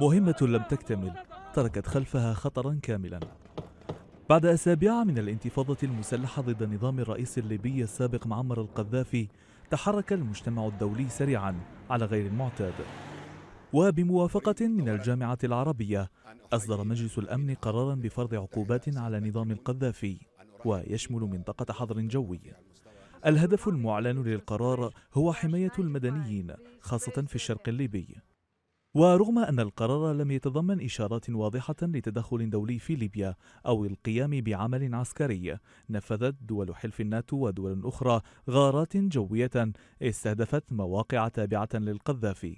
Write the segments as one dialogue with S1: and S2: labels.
S1: مهمة لم تكتمل تركت خلفها خطرا كاملا بعد أسابيع من الانتفاضة المسلحة ضد نظام الرئيس الليبي السابق معمر القذافي تحرك المجتمع الدولي سريعا على غير المعتاد وبموافقة من الجامعة العربية أصدر مجلس الأمن قرارا بفرض عقوبات على نظام القذافي ويشمل منطقة حظر جوي الهدف المعلن للقرار هو حماية المدنيين خاصة في الشرق الليبي ورغم أن القرار لم يتضمن إشارات واضحة لتدخل دولي في ليبيا أو القيام بعمل عسكري نفذت دول حلف الناتو ودول أخرى غارات جوية استهدفت مواقع تابعة للقذافي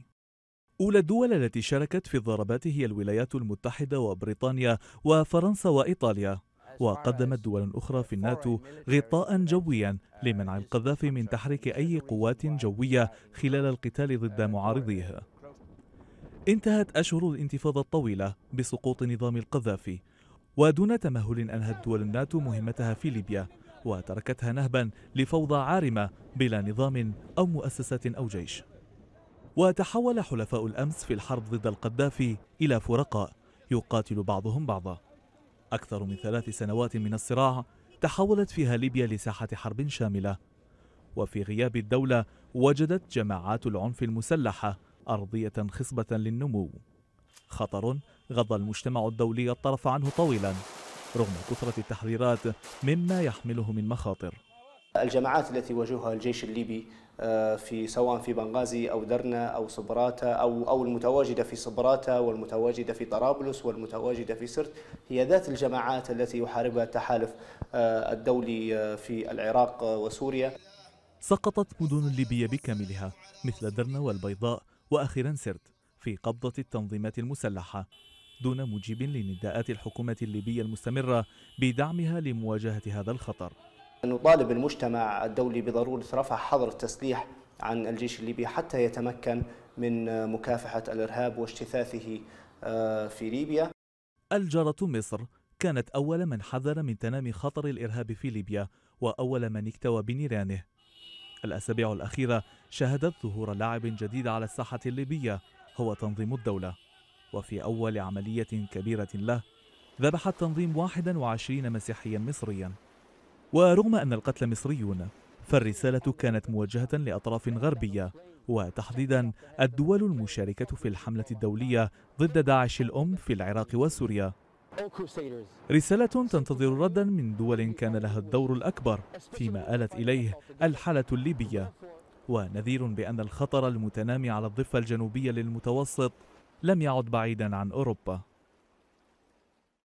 S1: أولى الدول التي شاركت في الضربات هي الولايات المتحدة وبريطانيا وفرنسا وإيطاليا وقدمت دول أخرى في الناتو غطاء جويا لمنع القذافي من تحريك أي قوات جوية خلال القتال ضد معارضيه انتهت أشهر الانتفاضة الطويلة بسقوط نظام القذافي ودون تمهل أنهت دول الناتو مهمتها في ليبيا وتركتها نهبا لفوضى عارمة بلا نظام أو مؤسسة أو جيش وتحول حلفاء الأمس في الحرب ضد القذافي إلى فرقاء يقاتل بعضهم بعضا أكثر من ثلاث سنوات من الصراع تحولت فيها ليبيا لساحة حرب شاملة وفي غياب الدولة وجدت جماعات العنف المسلحة أرضية خصبة للنمو خطر غض المجتمع الدولي الطرف عنه طويلا رغم كثرة التحذيرات مما يحمله من مخاطر
S2: الجماعات التي واجهها الجيش الليبي آه، في سواء في بنغازي او درنا او صبراتا او او المتواجده في صبراتا والمتواجده في طرابلس والمتواجده في سرت هي ذات الجماعات التي يحاربها التحالف آه، الدولي آه، في العراق
S1: وسوريا. سقطت مدن ليبيا بكاملها مثل درنا والبيضاء وأخيرا سرت في قبضة التنظيمات المسلحة دون موجب لنداءات الحكومة الليبية المستمرة بدعمها لمواجهة هذا الخطر
S2: نطالب المجتمع الدولي بضرورة رفع حظر التسليح عن الجيش الليبي حتى يتمكن من مكافحة الإرهاب واجتثاثه آه، في ليبيا
S1: الجارة مصر كانت أول من حذر من تنامي خطر الإرهاب في ليبيا وأول من اكتوى بنيرانه الأسابيع الأخيرة شهدت ظهور لاعب جديد على الساحة الليبية هو تنظيم الدولة وفي أول عملية كبيرة له ذبح التنظيم 21 مسيحيا مصريا ورغم أن القتل مصريون فالرسالة كانت موجهة لأطراف غربية وتحديدا الدول المشاركة في الحملة الدولية ضد داعش الأم في العراق وسوريا رسالة تنتظر ردا من دول كان لها الدور الأكبر فيما آلت إليه الحالة الليبية ونذير بأن الخطر المتنامي على الضفة الجنوبية للمتوسط لم يعد بعيدا عن أوروبا